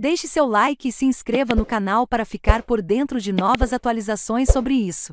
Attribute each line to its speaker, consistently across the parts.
Speaker 1: Deixe seu like e se inscreva no canal para ficar por dentro de novas atualizações sobre isso.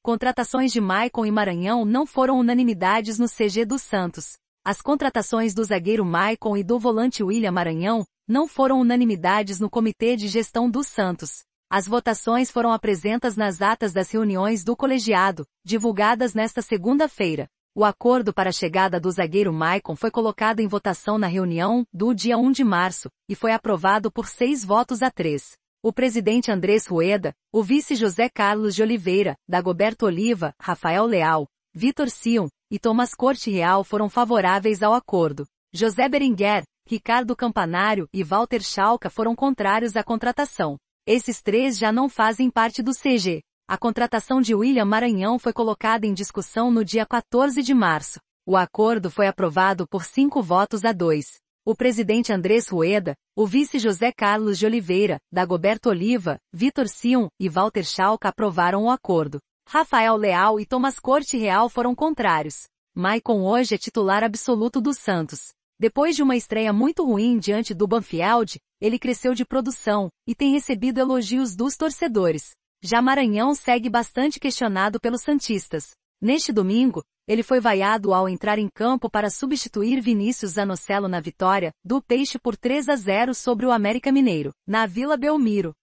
Speaker 1: Contratações de Maicon e Maranhão não foram unanimidades no CG dos Santos. As contratações do zagueiro Maicon e do volante William Maranhão não foram unanimidades no Comitê de Gestão dos Santos. As votações foram apresentas nas atas das reuniões do colegiado, divulgadas nesta segunda-feira. O acordo para a chegada do zagueiro Maicon foi colocado em votação na reunião do dia 1 de março e foi aprovado por seis votos a três. O presidente Andrés Rueda, o vice José Carlos de Oliveira, Dagoberto Oliva, Rafael Leal, Vitor Sion e Thomas Corte Real foram favoráveis ao acordo. José Berenguer, Ricardo Campanário e Walter Schalka foram contrários à contratação. Esses três já não fazem parte do CG. A contratação de William Maranhão foi colocada em discussão no dia 14 de março. O acordo foi aprovado por cinco votos a dois. O presidente Andrés Rueda, o vice José Carlos de Oliveira, Dagoberto Oliva, Vitor Sion e Walter Schalke aprovaram o acordo. Rafael Leal e Thomas Corte Real foram contrários. Maicon hoje é titular absoluto do Santos. Depois de uma estreia muito ruim diante do Banfield, ele cresceu de produção e tem recebido elogios dos torcedores. Já Maranhão segue bastante questionado pelos Santistas. Neste domingo, ele foi vaiado ao entrar em campo para substituir Vinícius Zanocelo na vitória do Peixe por 3 a 0 sobre o América Mineiro, na Vila Belmiro.